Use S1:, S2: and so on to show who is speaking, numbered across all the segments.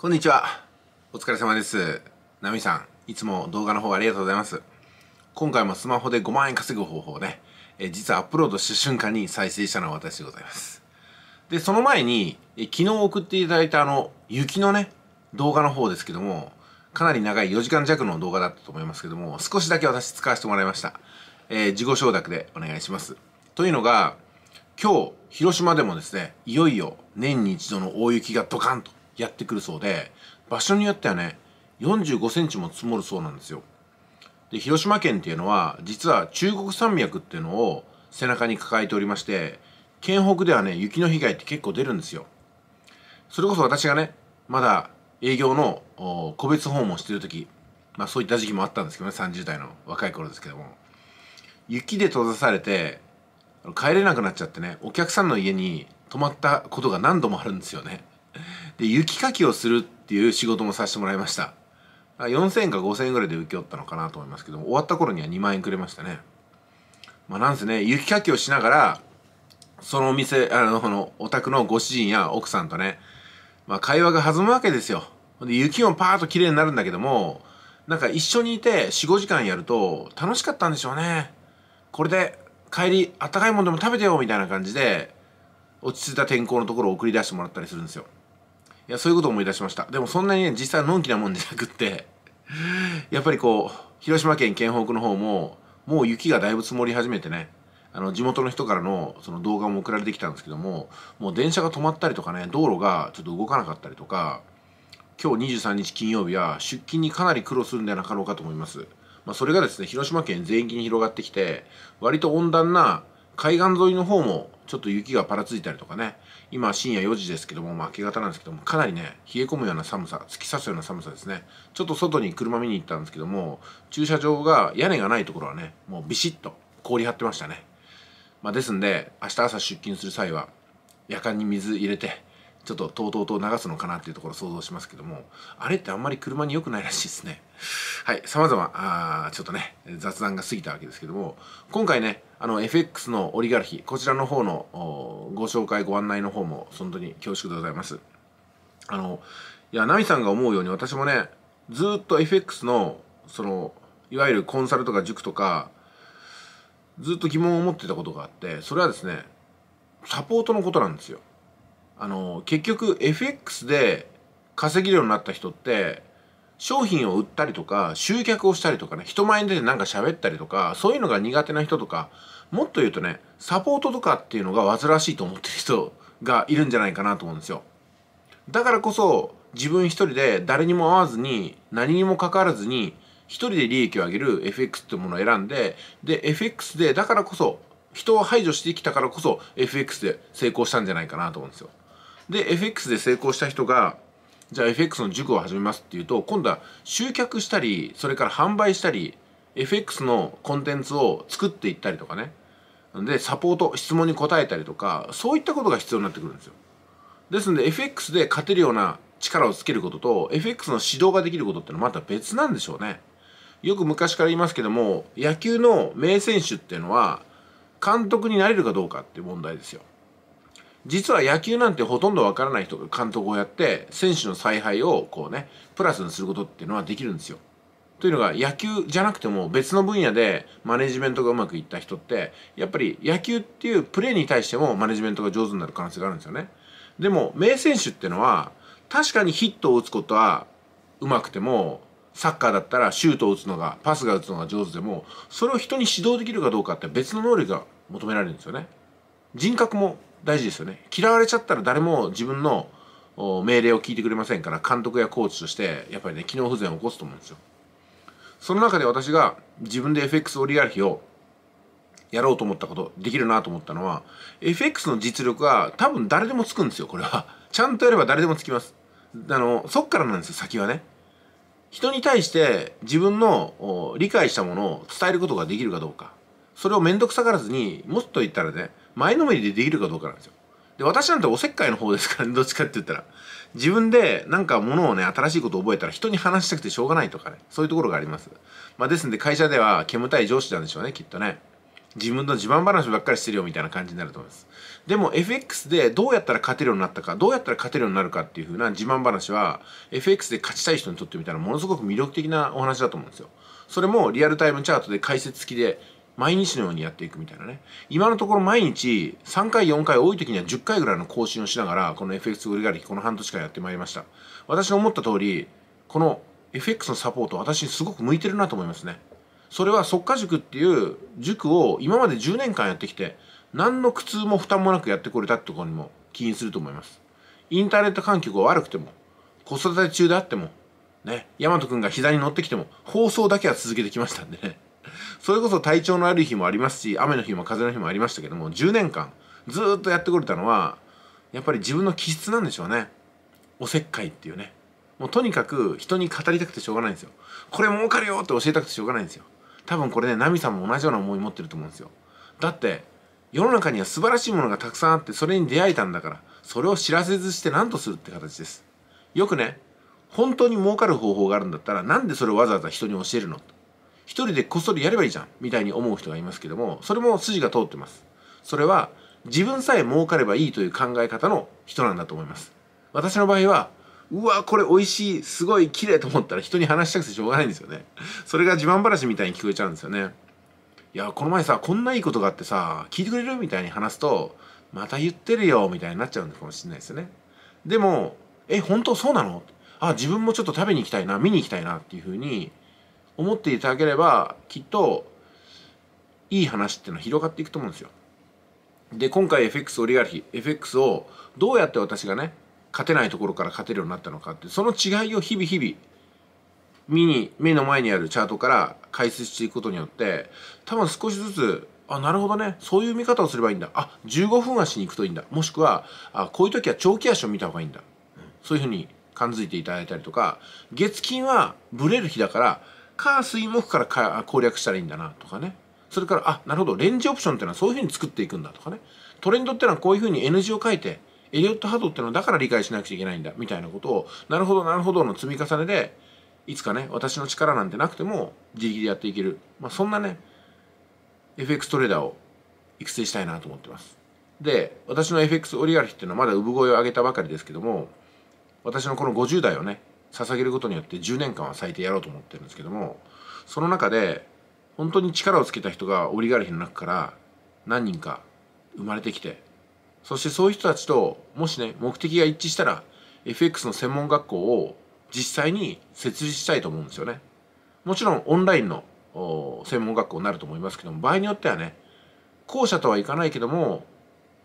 S1: こんにちは。お疲れ様です。ナミさん、いつも動画の方ありがとうございます。今回もスマホで5万円稼ぐ方法ね、え実はアップロードした瞬間に再生したのは私でございます。で、その前に、え昨日送っていただいたあの、雪のね、動画の方ですけども、かなり長い4時間弱の動画だったと思いますけども、少しだけ私使わせてもらいました。えー、自己承諾でお願いします。というのが、今日、広島でもですね、いよいよ年に一度の大雪がドカンとやってくるそうで、場所によってはね、45センチも積もるそうなんですよ。で、広島県っていうのは、実は中国山脈っていうのを背中に抱えておりまして、県北ではね、雪の被害って結構出るんですよ。それこそ私がね、まだ営業の個別訪問してる時、まあそういった時期もあったんですけどね、30代の若い頃ですけども、雪で閉ざされて、帰れなくなっちゃってね、お客さんの家に泊まったことが何度もあるんですよね。で雪かきをするっていう仕事もさせてもらいました4000円か5000円ぐらいで請け負ったのかなと思いますけど終わった頃には2万円くれましたねまあなんせね雪かきをしながらそのお店あのこのお宅のご主人や奥さんとね、まあ、会話が弾むわけですよで雪もパーッと綺麗になるんだけどもなんか一緒にいて45時間やると楽しかったんでしょうねこれで帰りあったかいもんでも食べてよみたいな感じで落ち着いた天候のところを送り出してもらったりするんですよいやそういうことを思い出しましたでもそんなにね実際のんきなもんじゃなくってやっぱりこう広島県県北の方ももう雪がだいぶ積もり始めてねあの地元の人からのその動画も送られてきたんですけどももう電車が止まったりとかね道路がちょっと動かなかったりとか今日23日金曜日は出勤にかなり苦労するんではなかろうかと思います、まあ、それがですね広島県全域に広がってきて割と温暖な海岸沿いの方もちょっと雪がぱらついたりとかね今深夜4時ですけども、まあ、明け方なんですけどもかなりね冷え込むような寒さ突き刺すような寒さですねちょっと外に車見に行ったんですけども駐車場が屋根がないところはねもうビシッと氷張ってましたね、まあ、ですんで明日朝出勤する際は夜間に水入れてちょっととうとうと流すのかなっていうところを想像しますけどもあれってあんまり車に良くないらしいですねはいさまざあちょっとね雑談が過ぎたわけですけども今回ねあの FX のオリガルヒこちらの方のご紹介ご案内の方も本当に恐縮でございますあのいやナミさんが思うように私もねずっと FX のそのいわゆるコンサルとか塾とかずっと疑問を持ってたことがあってそれはですねサポートのことなんですよあの結局 FX で稼げるようになった人って商品を売ったりとか集客をしたりとかね人前に出てなんか喋ったりとかそういうのが苦手な人とかもっと言うとねサポートとかっていうのが煩わしいと思ってる人がいるんじゃないかなと思うんですよだからこそ自分一人で誰にも会わずに何にもかかわらずに一人で利益を上げる FX ってものを選んでで FX でだからこそ人を排除してきたからこそ FX で成功したんじゃないかなと思うんですよで FX で成功した人がじゃあ FX の塾を始めますっていうと今度は集客したりそれから販売したり FX のコンテンツを作っていったりとかねでサポート質問に答えたりとかそういったことが必要になってくるんですよですので FX で勝てるような力をつけることと FX の指導ができることってのはまた別なんでしょうねよく昔から言いますけども野球の名選手っていうのは監督になれるかどうかっていう問題ですよ実は野球なんてほとんどわからない人が監督をやって選手の采配をこうねプラスにすることっていうのはできるんですよ。というのが野球じゃなくても別の分野でマネジメントがうまくいった人ってやっぱり野球っていうプレーに対してもマネジメントが上手になる可能性があるんですよね。でも名選手っていうのは確かにヒットを打つことはうまくてもサッカーだったらシュートを打つのがパスが打つのが上手でもそれを人に指導できるかどうかって別の能力が求められるんですよね。人格も大事ですよね嫌われちゃったら誰も自分の命令を聞いてくれませんから監督やコーチとしてやっぱりね機能不全を起こすと思うんですよその中で私が自分で FX オリガルヒをやろうと思ったことできるなと思ったのは FX の実力は多分誰でもつくんですよこれはちゃんとやれば誰でもつきますあのそっからなんですよ先はね人に対して自分の理解したものを伝えることができるかどうかそれを面倒くさがらずにもっと言ったらね前のめりでできるかどうかなんですよ。で、私なんておせっかいの方ですから、ね、どっちかって言ったら。自分でなんかものをね、新しいことを覚えたら人に話したくてしょうがないとかね、そういうところがあります。まあですんで会社では煙たい上司なんでしょうね、きっとね。自分の自慢話ばっかりしてるよみたいな感じになると思います。でも FX でどうやったら勝てるようになったか、どうやったら勝てるようになるかっていうふうな自慢話は FX で勝ちたい人にとってみたらものすごく魅力的なお話だと思うんですよ。それもリアルタイムチャートで解説付きで毎日のようにやっていくみたいなね。今のところ毎日3回、4回、多い時には10回ぐらいの更新をしながら、この FX 売りがり、この半年間やってまいりました。私の思った通り、この FX のサポート、私にすごく向いてるなと思いますね。それは即家塾っていう塾を今まで10年間やってきて、何の苦痛も負担もなくやってこれたってとこにも起因すると思います。インターネット環境が悪くても、子育て中であっても、ね、大和くんが膝に乗ってきても、放送だけは続けてきましたんでね。それこそ体調の悪い日もありますし雨の日も風の日もありましたけども10年間ずっとやってこれたのはやっぱり自分の気質なんでしょうねおせっかいっていうねもうとにかく人に語りたくてしょうがないんですよこれ儲かるよって教えたくてしょうがないんですよ多分これねナミさんも同じような思い持ってると思うんですよだって世の中には素晴らしいものがたくさんあってそれに出会えたんだからそれを知らせずして何とするって形ですよくね本当に儲かる方法があるんだったらなんでそれをわざわざ人に教えるのと一人でこっそりやればいいじゃんみたいに思う人がいますけどもそれも筋が通ってますそれは自分さえ儲かればいいという考え方の人なんだと思います私の場合はうわこれ美味しいすごい綺麗と思ったら人に話したくてしょうがないんですよねそれが自慢話みたいに聞こえちゃうんですよねいやこの前さこんないいことがあってさ聞いてくれるみたいに話すとまた言ってるよみたいになっちゃうのかもしれないですよねでもえ本当そうなのあ自分もちょっと食べに行きたいな見に行きたいなっていうふうに思っていただければきっといい話っていうのは広がっていくと思うんですよ。で今回 FX オリガルヒ FX をどうやって私がね勝てないところから勝てるようになったのかってその違いを日々日々見に目の前にあるチャートから解説していくことによって多分少しずつあなるほどねそういう見方をすればいいんだあ15分足に行くといいんだもしくはあこういう時は長期足を見た方がいいんだ、うん、そういうふうに感づいていただいたりとか月金はブレる日だからか水木からか攻略したらいいんだなとかねそれからあなるほどレンジオプションっていうのはそういうふうに作っていくんだとかねトレンドっていうのはこういうふうに N 字を書いてエリオット波動っていうのはだから理解しなくちゃいけないんだみたいなことをなるほどなるほどの積み重ねでいつかね私の力なんてなくても自力でやっていける、まあ、そんなね FX トレーダーを育成したいなと思ってますで私の FX オリガルヒっていうのはまだ産声を上げたばかりですけども私のこの50代をね捧げることによって10年間は最低やろうと思ってるんですけどもその中で本当に力をつけた人がオリガルヒの中から何人か生まれてきてそしてそういう人たちともしね目的が一致したら FX の専門学校を実際に設立したいと思うんですよね。もちろんオンラインの専門学校になると思いますけども場合によってはね校舎とはいかないけども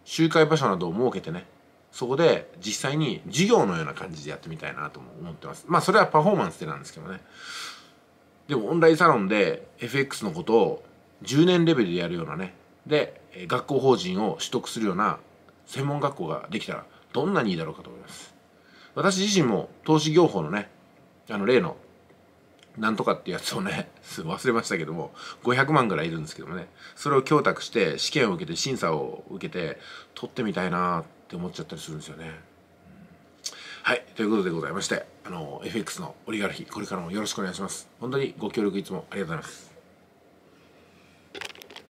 S1: 集会場所などを設けてねそこで実際に授業のような感じでやってみたいなとも思ってますまあそれはパフォーマンスでなんですけどねでもオンラインサロンで FX のことを10年レベルでやるようなねで学校法人を取得するような専門学校ができたらどんなにいいだろうかと思います私自身も投資業法のねあの例のなんとかってやつをね、忘れましたけども、500万ぐらいいるんですけどもね、それを供託して、試験を受けて、審査を受けて、取ってみたいなって思っちゃったりするんですよね。はい。ということでございまして、あの、FX のオリガルヒ、これからもよろしくお願いします。本当にご協力いつもありがとうございます。